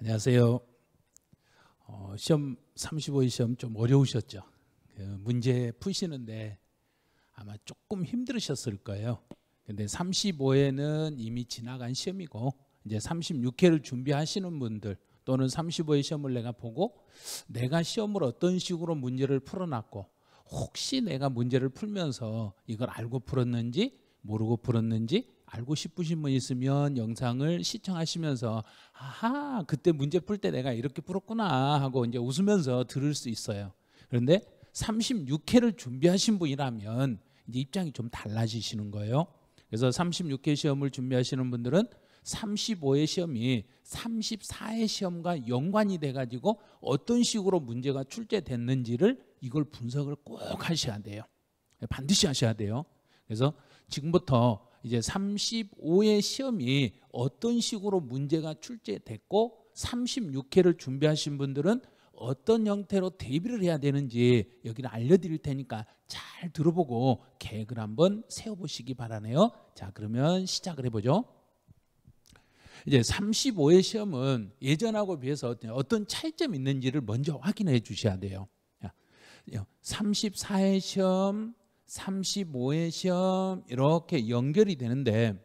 안녕하세요. 어, 시험 35일 시험 좀 어려우셨죠? 그 문제 푸시는데 아마 조금 힘들으셨을 거예요. 근데 35회는 이미 지나간 시험이고 이제 36회를 준비하시는 분들 또는 35회 시험을 내가 보고 내가 시험을 어떤 식으로 문제를 풀어놨고 혹시 내가 문제를 풀면서 이걸 알고 풀었는지 모르고 풀었는지 알고 싶으신 분 있으면 영상을 시청하시면서 아하 그때 문제 풀 때 내가 이렇게 풀었구나 하고 이제 웃으면서 들을 수 있어요. 그런데 36회를 준비하신 분이라면 이제 입장이 좀 달라지시는 거예요. 그래서 36회 시험을 준비하시는 분들은 35회 시험이 34회 시험과 연관이 돼 가지고 어떤 식으로 문제가 출제됐는지를 이걸 분석을 꼭 하셔야 돼요. 반드시 하셔야 돼요. 그래서 지금부터 이제 35회 시험이 어떤 식으로 문제가 출제됐고 36회를 준비하신 분들은 어떤 형태로 대비를 해야 되는지 여기를 알려드릴 테니까 잘 들어보고 계획을 한번 세워보시기 바라네요. 자 그러면 시작을 해보죠. 이제 35회 시험은 예전하고 비해서 어떤 차이점이 있는지를 먼저 확인해 주셔야 돼요. 34회 시험, 35회 시험 이렇게 연결이 되는데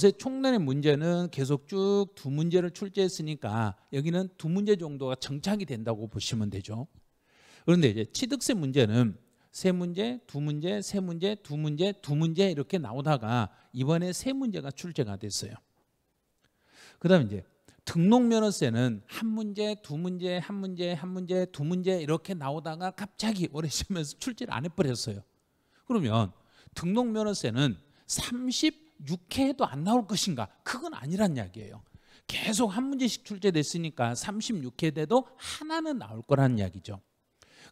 조세 총론의 문제는 계속 쭉 두 문제를 출제했으니까 여기는 두 문제 정도가 정착이 된다고 보시면 되죠. 그런데 이제 취득세 문제는 세 문제, 두 문제, 세 문제, 두 문제, 두 문제 이렇게 나오다가 이번에 세 문제가 출제가 됐어요. 그다음 이제 등록면허세는 한 문제, 두 문제, 한 문제, 한 문제, 두 문제 이렇게 나오다가 갑자기 오래 쉬면서 출제를 안 해버렸어요. 그러면 등록면허세는 36회도 안 나올 것인가? 그건 아니란 이야기예요. 계속 한 문제씩 출제됐으니까 36회 돼도 하나는 나올 거란 이야기죠.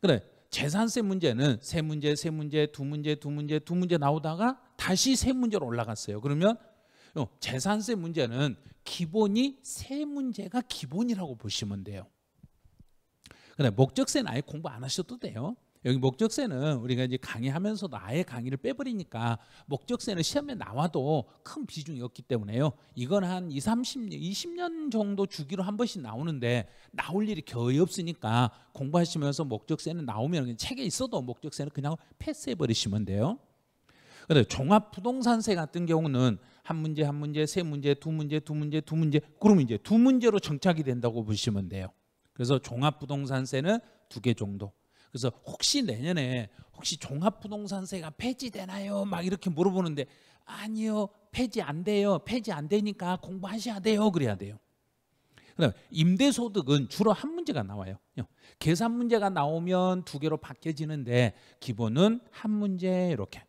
그래, 재산세 문제는 세 문제, 세 문제, 두 문제, 두 문제, 두 문제 나오다가 다시 세 문제로 올라갔어요. 그러면 어, 재산세 문제는 기본이 세 문제가 기본이라고 보시면 돼요. 근데 목적세는 아예 공부 안 하셔도 돼요. 여기 목적세는 우리가 이제 강의하면서도 아예 강의를 빼버리니까 목적세는 시험에 나와도 큰 비중이 없기 때문에요. 이건 한 2, 30년, 20년 정도 주기로 한 번씩 나오는데 나올 일이 거의 없으니까 공부하시면서 목적세는 나오면 책에 있어도 목적세는 그냥 패스해버리시면 돼요. 근데 종합부동산세 같은 경우는 한 문제 한 문제 세 문제 두 문제 두 문제 두 문제 그러면 이제 두 문제로 정착이 된다고 보시면 돼요. 그래서 종합부동산세는 두 개 정도. 그래서 혹시 내년에 혹시 종합부동산세가 폐지되나요? 막 이렇게 물어보는데 아니요 폐지 안 돼요. 폐지 안 되니까 공부하셔야 돼요. 그래야 돼요. 그다음 임대소득은 주로 한 문제가 나와요. 계산 문제가 나오면 두 개로 바뀌어지는데 기본은 한 문제 이렇게.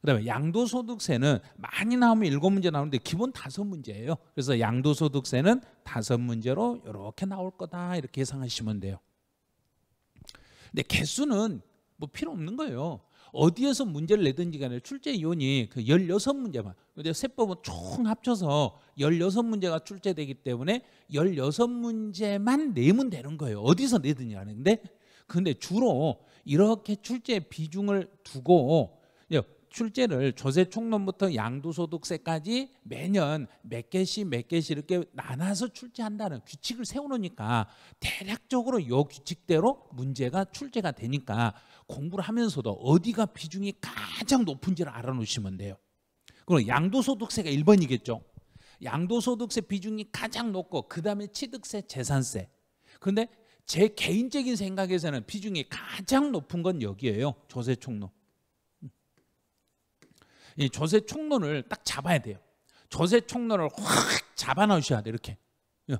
그다음에 양도소득세는 많이 나오면 일곱 문제 나오는데 기본 다섯 문제예요. 그래서 양도소득세는 다섯 문제로 이렇게 나올 거다 이렇게 예상하시면 돼요. 근데 개수는 뭐 필요 없는 거예요. 어디에서 문제를 내든지 간에 출제 이온이 그 16문제만. 근데 세법은 총 합쳐서 16문제가 출제되기 때문에 16문제만 내면 되는 거예요. 어디서 내든지 하는데 근데 주로 이렇게 출제 비중을 두고 출제를 조세총론부터 양도소득세까지 매년 몇 개씩 몇 개씩 이렇게 나눠서 출제한다는 규칙을 세우니까 대략적으로 이 규칙대로 문제가 출제가 되니까 공부를 하면서도 어디가 비중이 가장 높은지를 알아놓으시면 돼요. 그럼 양도소득세가 1번이겠죠. 양도소득세 비중이 가장 높고 그 다음에 취득세, 재산세. 그런데 제 개인적인 생각에서는 비중이 가장 높은 건 여기예요. 조세총론. 이 조세 총론을 딱 잡아야 돼요. 조세 총론을 확 잡아놓으셔야 돼요 이렇게. 예.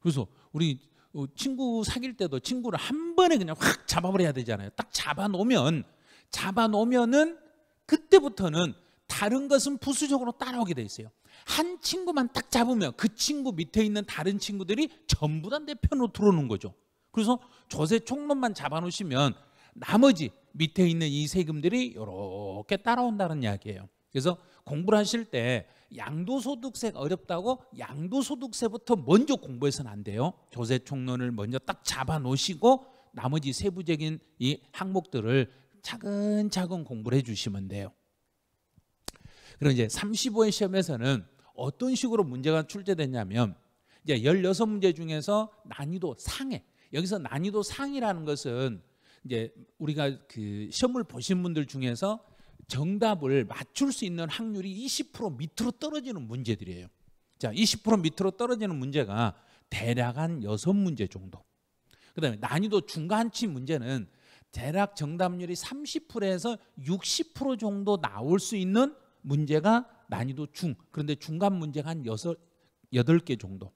그래서 우리 어, 친구 사귈 때도 친구를 한 번에 그냥 확 잡아버려야 되잖아요. 딱 잡아놓으면 잡아놓으면은 그때부터는 다른 것은 부수적으로 따라오게 돼 있어요. 한 친구만 딱 잡으면 그 친구 밑에 있는 다른 친구들이 전부 다 내 편으로 들어오는 거죠. 그래서 조세 총론만 잡아놓으시면 나머지 밑에 있는 이 세금들이 이렇게 따라온다는 이야기예요. 그래서 공부를 하실 때 양도소득세가 어렵다고 양도소득세부터 먼저 공부해서는 안 돼요. 조세 총론을 먼저 딱 잡아 놓으시고 나머지 세부적인 이 항목들을 차근차근 공부를 해 주시면 돼요. 그럼 이제 35회 시험에서는 어떤 식으로 문제가 출제됐냐면 이제 16문제 중에서 난이도 상해. 여기서 난이도 상이라는 것은 이제 우리가 그 시험을 보신 분들 중에서 정답을 맞출 수 있는 확률이 20% 밑으로 떨어지는 문제들이에요. 자, 20% 밑으로 떨어지는 문제가 대략 한 6문제 정도. 그다음에 난이도 중간치 문제는 대략 정답률이 30%에서 60% 정도 나올 수 있는 문제가 난이도 중. 그런데 중간 문제가 한 6, 8개 정도.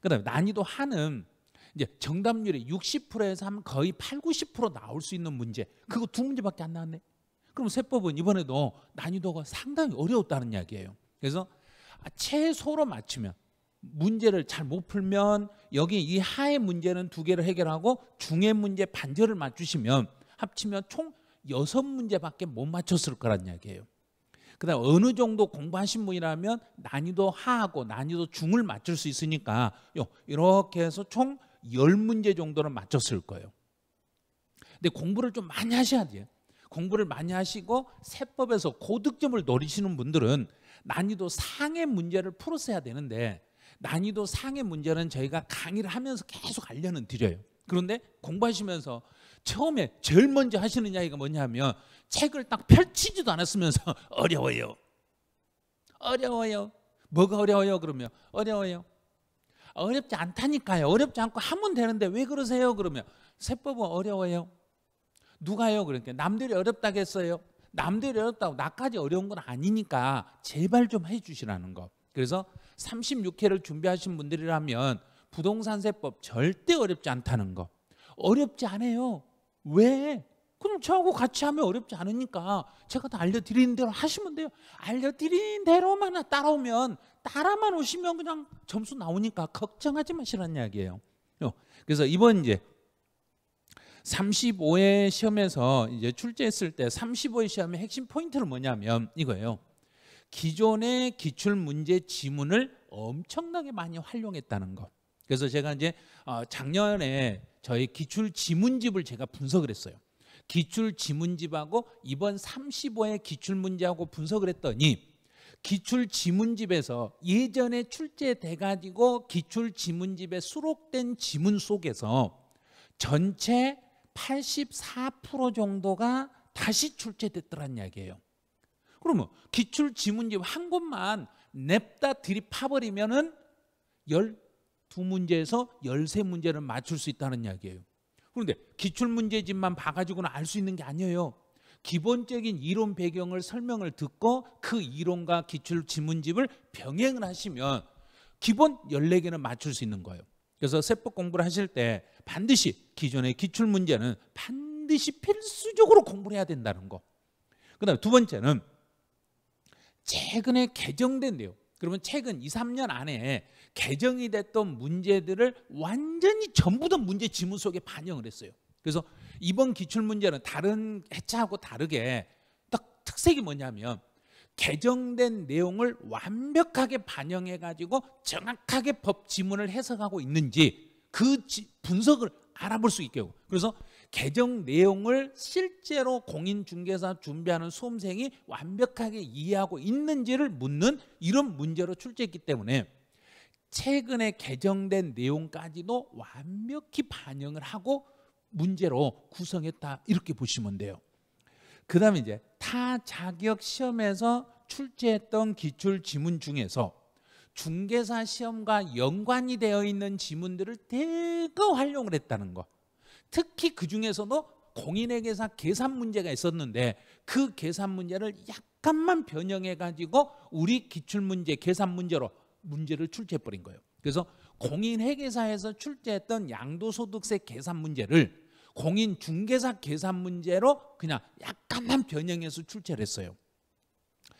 그다음에 난이도 하는 이제 정답률이 60%에서 하 거의 8, 90% 나올 수 있는 문제. 그거 두 문제밖에 안 나왔네. 그럼 세법은 이번에도 난이도가 상당히 어려웠다는 이야기예요. 그래서 아, 최소로 맞추면 문제를 잘 못 풀면 여기 이 하의 문제는 두 개를 해결하고 중의 문제 반절을 맞추시면 합치면 총 여섯 문제밖에 못 맞췄을 거란 이야기예요. 그다음 어느 정도 공부하신 분이라면 난이도 하하고 난이도 중을 맞출 수 있으니까 요 이렇게 해서 총 열문제 정도는 맞췄을 거예요. 근데 공부를 좀 많이 하셔야 돼요. 공부를 많이 하시고 세법에서 고득점을 노리시는 분들은 난이도 상의 문제를 풀었어야 되는데 난이도 상의 문제는 저희가 강의를 하면서 계속 알려는 드려요. 그런데 공부하시면서 처음에 제일 먼저 하시는 이야기가 뭐냐면 책을 딱 펼치지도 않았으면서 어려워요. 어려워요. 뭐가 어려워요? 그러면 어려워요. 어렵지 않다니까요. 어렵지 않고 하면 되는데 왜 그러세요? 그러면 세법은 어려워요. 누가요? 그러니까 남들이 어렵다겠어요? 남들이 어렵다고 나까지 어려운 건 아니니까 제발 좀 해주시라는 거. 그래서 36회를 준비하신 분들이라면 부동산세법 절대 어렵지 않다는 거. 어렵지 않아요. 왜? 그럼 저하고 같이 하면 어렵지 않으니까 제가 다알려드리는 대로 하시면 돼요. 알려드린 대로만 따라오면 따라만 오시면 그냥 점수 나오니까 걱정하지 마시라는 이야기예요. 어, 그래서 이번 이제 35회 시험에서 이제 출제했을 때 35회 시험의 핵심 포인트는 뭐냐면 이거예요. 기존의 기출 문제 지문을 엄청나게 많이 활용했다는 것. 그래서 제가 이제 어, 작년에 저희 기출 지문집을 제가 분석을 했어요. 기출 지문집하고 이번 35회 기출 문제하고 분석을 했더니 기출 지문집에서 예전에 출제돼 가지고 기출 지문집에 수록된 지문 속에서 전체 84% 정도가 다시 출제됐더란 이야기예요. 그러면 기출 지문집 한 곳만 냅다 들이파버리면은 12문제에서 13문제를 맞출 수 있다는 이야기예요. 그런데 기출 문제집만 봐가지고는 알 수 있는 게 아니에요. 기본적인 이론 배경을 설명을 듣고 그 이론과 기출 지문집을 병행을 하시면 기본 14개는 맞출 수 있는 거예요. 그래서 세법 공부를 하실 때 반드시 기존의 기출 문제는 반드시 필수적으로 공부를 해야 된다는 거. 그다음 두 번째는 최근에 개정된 내용. 그러면 최근 2, 3년 안에 개정이 됐던 문제들을 완전히 전부 다 문제 지문 속에 반영을 했어요. 그래서 이번 기출 문제는 다른 해체하고 다르게 딱 특색이 뭐냐면 개정된 내용을 완벽하게 반영해 가지고 정확하게 법 지문을 해석하고 있는지 그 지, 분석을 알아볼 수 있게 하고 그래서 개정 내용을 실제로 공인중개사 준비하는 수험생이 완벽하게 이해하고 있는지를 묻는 이런 문제로 출제했기 때문에 최근에 개정된 내용까지도 완벽히 반영을 하고 문제로 구성했다 이렇게 보시면 돼요. 그 다음에 이제 타 자격 시험에서 출제했던 기출 지문 중에서 중개사 시험과 연관이 되어 있는 지문들을 대거 활용을 했다는 것. 특히 그 중에서도 공인회계사 계산 문제가 있었는데 그 계산 문제를 약간만 변형해 가지고 우리 기출 문제 계산 문제로 문제를 출제해 버린 거예요. 그래서 공인회계사에서 출제했던 양도소득세 계산 문제를 공인 중개사 계산 문제로 그냥 약간만 변형해서 출제를 했어요.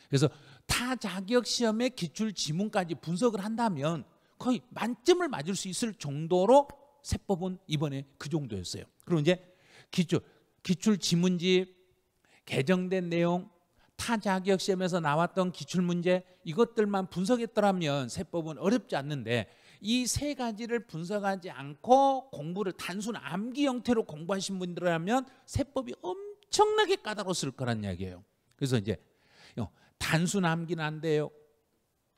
그래서 타 자격 시험의 기출 지문까지 분석을 한다면 거의 만점을 맞을 수 있을 정도로 세법은 이번에 그 정도였어요. 그리고 이제 기출 기출 지문집 개정된 내용 타 자격 시험에서 나왔던 기출 문제 이것들만 분석했더라면 세법은 어렵지 않는데 이세 가지를 분석하지 않고 공부를 단순 암기 형태로 공부하신 분들이라면 세법이 엄청나게 까다로웠을 거란 이야기예요. 그래서 이제 어, 단순 암기는 안 돼요.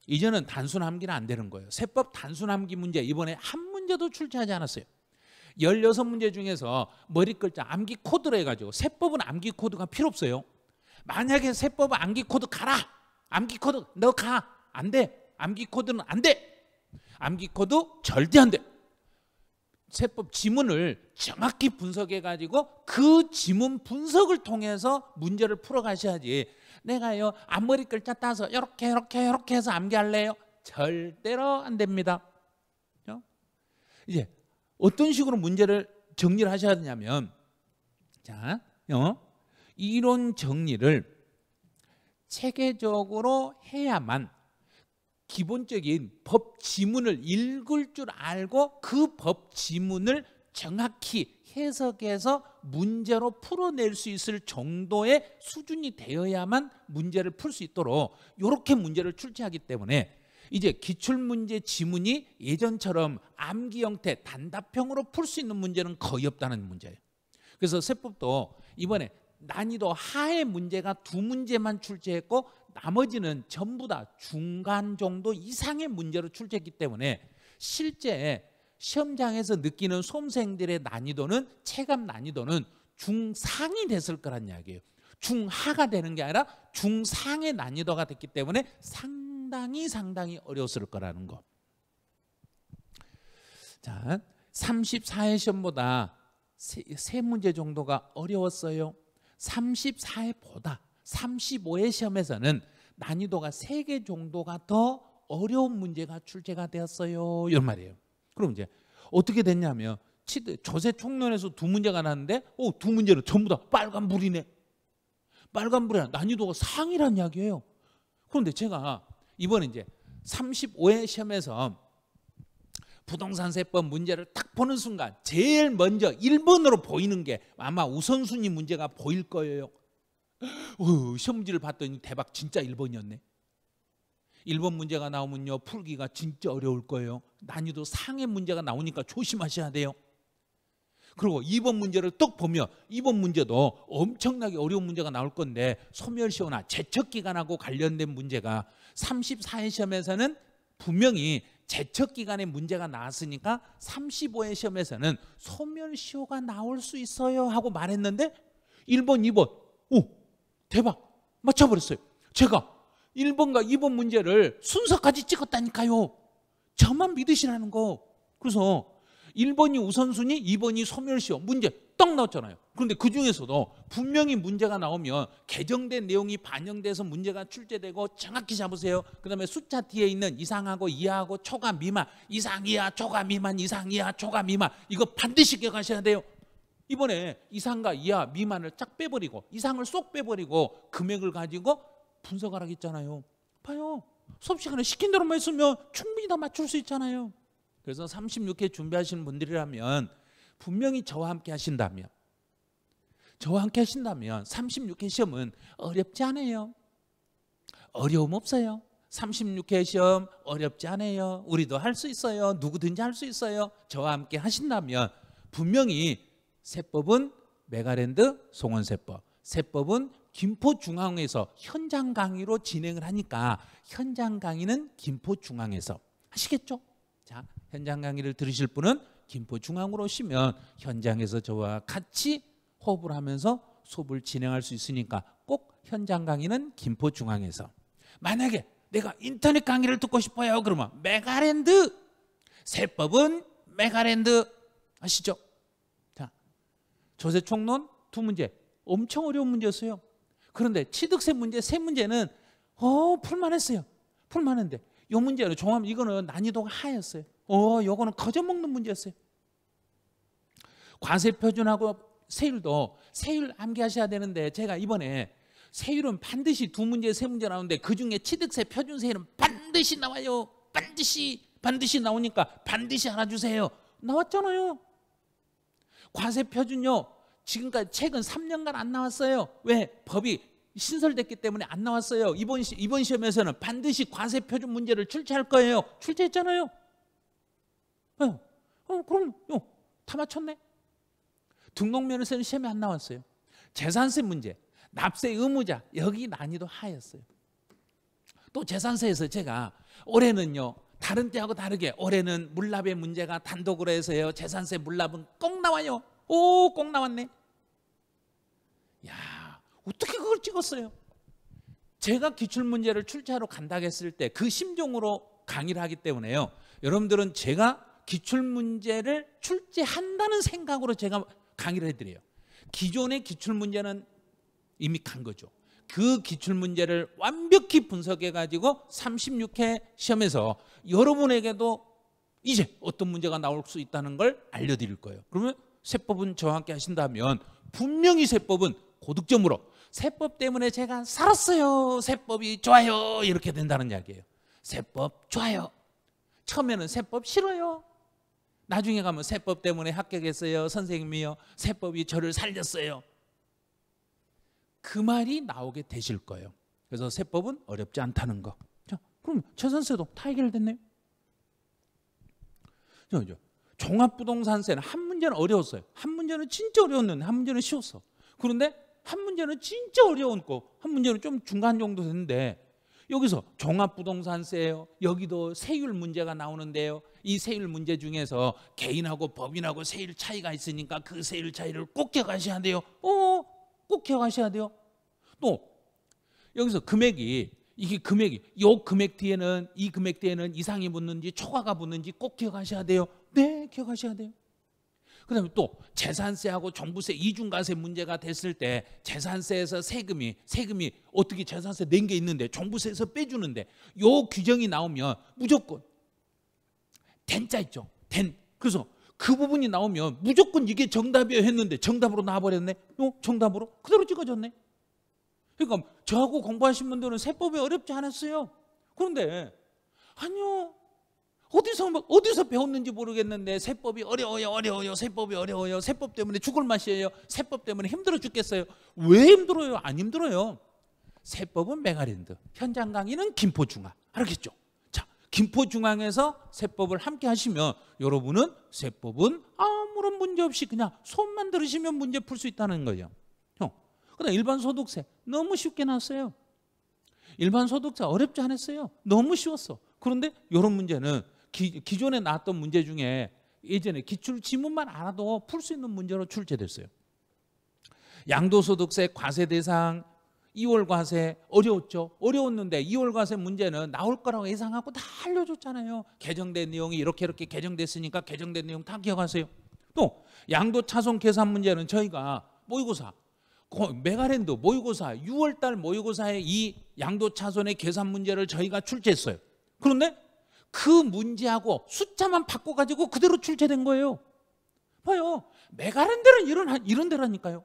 이제는 단순 암기는 안 되는 거예요. 세법 단순 암기 문제 이번에 한 문제도 출제하지 않았어요. 16문제 중에서 머리 글자 암기 코드로 해가지고 세법은 암기 코드가 필요 없어요. 만약에 세법 암기 코드 가라. 암기 코드 너 가. 안 돼. 암기 코드는 안 돼. 암기코도 절대 안 돼. 세법 지문을 정확히 분석해 가지고 그 지문 분석을 통해서 문제를 풀어 가셔야지. 내가요 앞머리 글자 따서 이렇게 이렇게 이렇게 해서 암기할래요. 절대로 안 됩니다. 어? 이제 어떤 식으로 문제를 정리를 하셔야 되냐면 자, 어? 이론 정리를 체계적으로 해야만 기본적인 법 지문을 읽을 줄 알고 그 법 지문을 정확히 해석해서 문제로 풀어낼 수 있을 정도의 수준이 되어야만 문제를 풀 수 있도록 이렇게 문제를 출제하기 때문에 이제 기출문제 지문이 예전처럼 암기 형태 단답형으로 풀 수 있는 문제는 거의 없다는 문제예요. 그래서 세법도 이번에 난이도 하의 문제가 두 문제만 출제했고 나머지는 전부 다 중간 정도 이상의 문제로 출제했기 때문에 실제 시험장에서 느끼는 수험생들의 난이도는 체감 난이도는 중상이 됐을 거란 이야기예요. 중하가 되는 게 아니라 중상의 난이도가 됐기 때문에 상당히 상당히 어려웠을 거라는 거. 자, 34회 시험보다 세, 세 문제 정도가 어려웠어요. 34회보다 35회 시험에서는 난이도가 3개 정도가 더 어려운 문제가 출제가 되었어요. 이런 말이에요. 그럼 이제 어떻게 됐냐면 치드, 조세 총론에서 두 문제가 나왔는데 오, 두 문제는 전부 다 빨간불이네. 빨간불이야. 난이도가 상이란 이야기예요. 그런데 제가 이번에 이제 35회 시험에서 부동산세법 문제를 딱 보는 순간 제일 먼저 1번으로 보이는 게 아마 우선순위 문제가 보일 거예요. 어, 시험지를 봤더니 대박 진짜 1번이었네. 1번 문제가 나오면요. 풀기가 진짜 어려울 거예요. 난이도 상의 문제가 나오니까 조심하셔야 돼요. 그리고 2번 문제를 떡 보면 2번 문제도 엄청나게 어려운 문제가 나올 건데 소멸시효나 제척기간하고 관련된 문제가 34회 시험에서는 분명히 제척기간에 문제가 나왔으니까 35회 시험에서는 소멸시효가 나올 수 있어요 하고 말했는데 1번, 2번 오, 대박. 맞춰버렸어요. 제가 1번과 2번 문제를 순서까지 찍었다니까요. 저만 믿으시라는 거. 그래서 1번이 우선순위, 2번이 소멸시효 문제 떡 나왔잖아요. 그런데 그 중에서도 분명히 문제가 나오면 개정된 내용이 반영돼서 문제가 출제되고 정확히 잡으세요. 그 다음에 숫자 뒤에 있는 이상하고 이하하고 초과 미만, 이상 이하, 초과 미만, 이상 이하, 초과 미만 이거 반드시 기억하셔야 돼요. 이번에 이상과 이하 미만을 쫙 빼버리고 이상을 쏙 빼버리고 금액을 가지고 분석을 하겠잖아요. 봐요. 수업 시간에 시킨 대로만 했으면 충분히 다 맞출 수 있잖아요. 그래서 36회 준비하시는 분들이라면 분명히 저와 함께 하신다면 저와 함께 하신다면 36회 시험은 어렵지 않아요. 어려움 없어요. 36회 시험 어렵지 않아요. 우리도 할 수 있어요. 누구든지 할 수 있어요. 저와 함께 하신다면 분명히 세법은 메가랜드 송원세법, 세법은 김포중앙에서 현장 강의로 진행을 하니까 현장 강의는 김포중앙에서 하시겠죠? 자, 현장 강의를 들으실 분은 김포중앙으로 오시면 현장에서 저와 같이 호흡을 하면서 수업을 진행할 수 있으니까 꼭 현장 강의는 김포중앙에서 만약에 내가 인터넷 강의를 듣고 싶어요 그러면 메가랜드 세법은 메가랜드 아시죠? 조세 총론 두 문제 엄청 어려운 문제였어요. 그런데 취득세 문제 세 문제는 어 풀만했어요. 풀만한데 요 문제는 종합 이거는 난이도가 하였어요. 어 요거는 거저 먹는 문제였어요. 과세 표준하고 세율도 세율 암기하셔야 되는데 제가 이번에 세율은 반드시 두 문제 세 문제 나오는데 그 중에 취득세 표준세율은 반드시 나와요. 반드시 반드시 나오니까 반드시 알아주세요. 나왔잖아요. 과세표준요. 지금까지 최근 3년간 안 나왔어요. 왜? 법이 신설됐기 때문에 안 나왔어요. 이번, 시, 이번 시험에서는 반드시 과세표준 문제를 출제할 거예요. 출제했잖아요. 어, 어 그럼 어, 다 맞췄네. 등록면허세는 시험에 안 나왔어요. 재산세 문제, 납세 의무자 여기 난이도 하였어요. 또 재산세에서 제가 올해는요 다른 때하고 다르게 올해는 물납의 문제가 단독으로 해서요. 재산세 물납은 꼭 나와요. 오, 꼭 나왔네. 야, 어떻게 그걸 찍었어요? 제가 기출 문제를 출제하러 간다 했을 때 그 심정으로 강의를 하기 때문에요. 여러분들은 제가 기출 문제를 출제한다는 생각으로 제가 강의를 해드려요. 기존의 기출 문제는 이미 간 거죠. 그 기출 문제를 완벽히 분석해 가지고 36회 시험에서 여러분에게도 이제 어떤 문제가 나올 수 있다는 걸 알려 드릴 거예요. 그러면 세법은 정확히 하신다면 분명히 세법은 고득점으로 세법 때문에 제가 살았어요. 세법이 좋아요. 이렇게 된다는 이야기예요. 세법 좋아요. 처음에는 세법 싫어요. 나중에 가면 세법 때문에 합격했어요. 선생님이요. 세법이 저를 살렸어요. 그 말이 나오게 되실 거예요. 그래서 세법은 어렵지 않다는 거. 자, 그럼 최선세도다 해결됐네요. 그죠? 종합부동산세는 한 문제는 어려웠어요. 한 문제는 진짜 어려웠는데 한 문제는 쉬웠어. 그런데 한 문제는 진짜 어려웠고한 문제는 좀 중간 정도 됐는데 여기서 종합부동산세예요. 여기도 세율 문제가 나오는데요. 이 세율 문제 중에서 개인하고 법인하고 세율 차이가 있으니까 그 세율 차이를 꼭 기억하셔야 돼요. 어, 꼭 기억하셔야 돼요. 또 여기서 금액이 이게 금액이 요 금액 뒤에는 이 금액 뒤에는 이상이 붙는지 초과가 붙는지 꼭 기억하셔야 돼요. 네, 기억하셔야 돼요. 그다음에 또 재산세하고 종부세 이중과세 문제가 됐을 때 재산세에서 세금이 세금이 어떻게 재산세 낸 게 있는데 종부세에서 빼주는데 요 규정이 나오면 무조건 된 자 있죠. 된 그래서 그 부분이 나오면 무조건 이게 정답이야 했는데 정답으로 나와버렸네. 어? 정답으로 그대로 찍어졌네. 그러니까 저하고 공부하신 분들은 세법이 어렵지 않았어요. 그런데 아니요. 어디서 어디서 배웠는지 모르겠는데 세법이 어려워요 어려워요 세법이 어려워요 세법 때문에 죽을 맛이에요 세법 때문에 힘들어 죽겠어요 왜 힘들어요 안 힘들어요 세법은 메가랜드 현장 강의는 김포중앙 알겠죠 김포중앙에서 세법을 함께 하시면 여러분은 세법은 아무런 문제 없이 그냥 손만 들으시면 문제 풀 수 있다는 거예요. 형. 그다음 일반 소득세 너무 쉽게 나왔어요. 일반 소득세 어렵지 않았어요. 너무 쉬웠어. 그런데 이런 문제는 기, 기존에 나왔던 문제 중에 예전에 기출 지문만 알아도 풀 수 있는 문제로 출제됐어요. 양도소득세 과세 대상 2월 과세 어려웠죠. 어려웠는데 2월 과세 문제는 나올 거라고 예상하고 다 알려줬잖아요. 개정된 내용이 이렇게 이렇게 개정됐으니까 개정된 내용 다 기억하세요. 또 양도 차손 계산 문제는 저희가 모의고사 메가랜드 모의고사 6월 달 모의고사에 이 양도 차손의 계산 문제를 저희가 출제했어요. 그런데 그 문제하고 숫자만 바꿔 가지고 그대로 출제된 거예요. 봐요. 메가랜드는 이런 이런 데라니까요.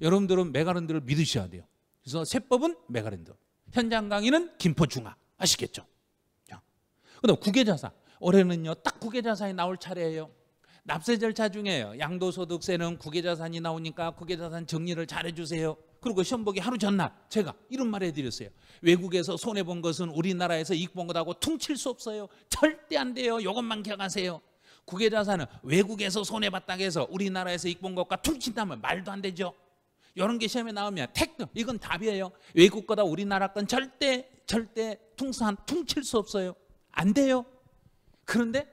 여러분들은 메가랜드를 믿으셔야 돼요. 그래서 세법은 메가랜드, 현장 강의는 김포 중화 아시겠죠? 그다음 국외자산 올해는요 딱 국외자산이 나올 차례예요. 납세 절차 중에요. 양도소득세는 국외자산이 나오니까 국외자산 정리를 잘 해주세요. 그리고 시험 보기 하루 전날 제가 이런 말 해드렸어요. 외국에서 손해본 것은 우리나라에서 이익 본 것하고 퉁칠 수 없어요. 절대 안 돼요. 이것만 기억하세요. 국외자산은 외국에서 손해봤다고 해서 우리나라에서 이익 본 것과 퉁친다면 말도 안 되죠. 이런 게 시험에 나오면 택도 이건 답이에요. 외국 거다 우리나라 건 절대 절대 퉁산 퉁칠 수 없어요. 안 돼요. 그런데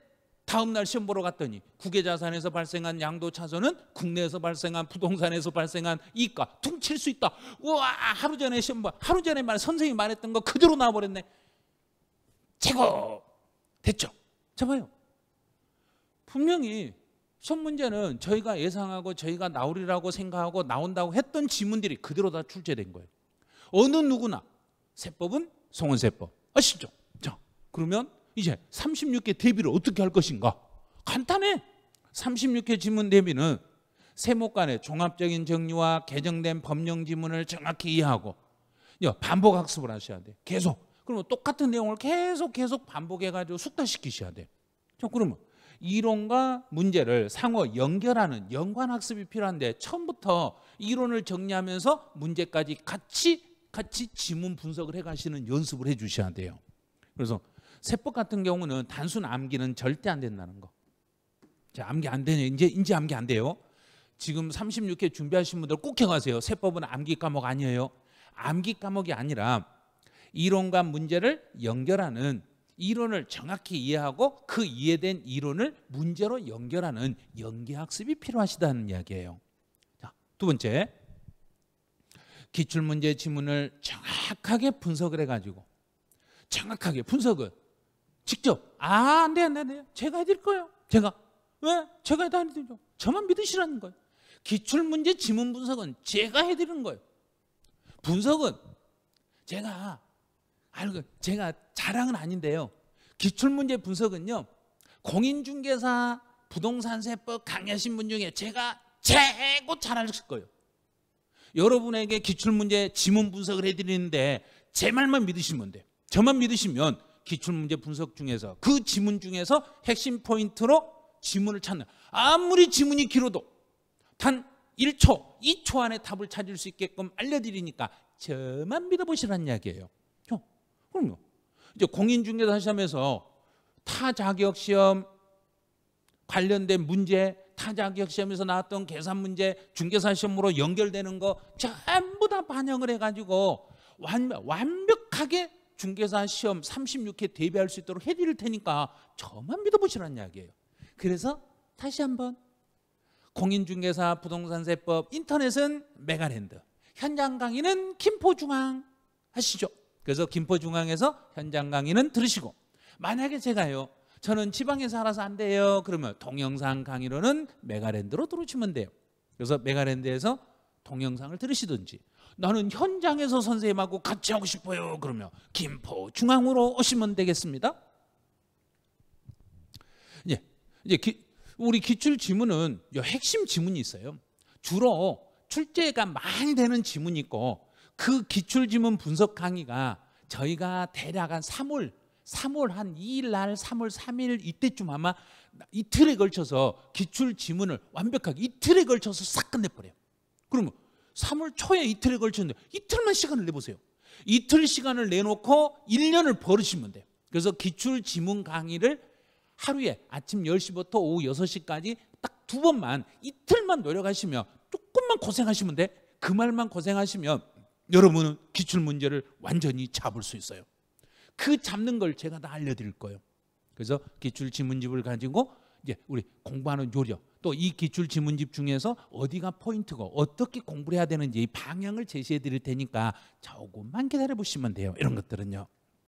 다음 날 시험 보러 갔더니 국외자산에서 발생한 양도차손은 국내에서 발생한 부동산에서 발생한 이과 퉁칠 수 있다. 우와 하루 전에 시험 봐 하루 전에 말 선생님이 말했던 거 그대로 나와버렸네. 최고 됐죠. 잡아요 분명히 시험 문제는 저희가 예상하고 저희가 나오리라고 생각하고 나온다고 했던 지문들이 그대로 다 출제된 거예요. 어느 누구나 세법은 성원세법 아시죠? 자 그러면 이제 36개 대비를 어떻게 할 것인가? 간단해. 36개 지문 대비는 세목 간의 종합적인 정리와 개정된 법령 지문을 정확히 이해하고 반복 학습을 하셔야 돼. 계속. 그러면 똑같은 내용을 계속 계속 반복해가지고 숙달시키셔야 돼. 자 그러면 이론과 문제를 상호 연결하는 연관 학습이 필요한데 처음부터 이론을 정리하면서 문제까지 같이 같이 지문 분석을 해 가시는 연습을 해 주셔야 돼요. 그래서 세법 같은 경우는 단순 암기는 절대 안 된다는 거. 자, 암기 안 되네. 이제 이제 암기 안 돼요. 지금 36회 준비하신 분들 꼭 해 가세요. 세법은 암기 과목 아니에요. 암기 과목이 아니라 이론과 문제를 연결하는 이론을 정확히 이해하고 그 이해된 이론을 문제로 연결하는 연계학습이 필요하시다는 이야기예요. 자, 두 번째. 기출문제 지문을 정확하게 분석을 해가지고 정확하게 분석을 직접 아, 안 돼, 안 돼, 안 돼. 제가 해드릴 거예요. 제가. 왜? 제가 해드리죠. 저만 믿으시라는 거예요. 기출문제 지문 분석은 제가 해드리는 거예요. 분석은 제가 아 알고 제가 자랑은 아닌데요. 기출문제 분석은요. 공인중개사 부동산세법 강의하신 중에 제가 최고 잘하실 거예요. 여러분에게 기출문제 지문 분석을 해드리는데 제 말만 믿으시면 돼요. 저만 믿으시면 기출문제 분석 중에서 그 지문 중에서 핵심 포인트로 지문을 찾는 아무리 지문이 길어도 단 1초, 2초 안에 답을 찾을 수 있게끔 알려드리니까 저만 믿어보시라는 이야기예요. 그럼요. 이제 공인중개사 시험에서 타자격 시험 관련된 문제, 타자격 시험에서 나왔던 계산 문제, 중개사 시험으로 연결되는 거 전부 다 반영을 해가지고 완, 완벽하게 중개사 시험 36회 대비할 수 있도록 해드릴 테니까 저만 믿어보시라는 이야기예요. 그래서 다시 한번 공인중개사 부동산세법 인터넷은 메가랜드 현장 강의는 김포중앙 하시죠. 그래서 김포중앙에서 현장 강의는 들으시고 만약에 제가요 저는 지방에 살아서 안 돼요 그러면 동영상 강의로는 메가랜드로 들어오시면 돼요 그래서 메가랜드에서 동영상을 들으시든지 나는 현장에서 선생님하고 같이 하고 싶어요 그러면 김포중앙으로 오시면 되겠습니다 예, 이제 기, 우리 기출 지문은 핵심 지문이 있어요 주로 출제가 많이 되는 지문이 있고 그 기출지문 분석 강의가 저희가 대략 한 3월 3월 한 2일 날 3월 3일 이때쯤 아마 이틀에 걸쳐서 기출 지문을 완벽하게 이틀에 걸쳐서 싹 끝내버려요. 그러면 3월 초에 이틀에 걸쳤는데 이틀만 시간을 내보세요. 이틀 시간을 내놓고 1년을 버리시면 돼요. 그래서 기출 지문 강의를 하루에 아침 10시부터 오후 6시까지 딱 두 번만 이틀만 노력하시면 조금만 고생하시면 돼. 그 말만 고생하시면 여러분은 기출 문제를 완전히 잡을 수 있어요. 그 잡는 걸 제가 다 알려드릴 거예요. 그래서 기출 지문집을 가지고 이제 우리 공부하는 요령 또 이 기출 지문집 중에서 어디가 포인트고 어떻게 공부를 해야 되는지 방향을 제시해 드릴 테니까 조금만 기다려 보시면 돼요. 이런 것들은요.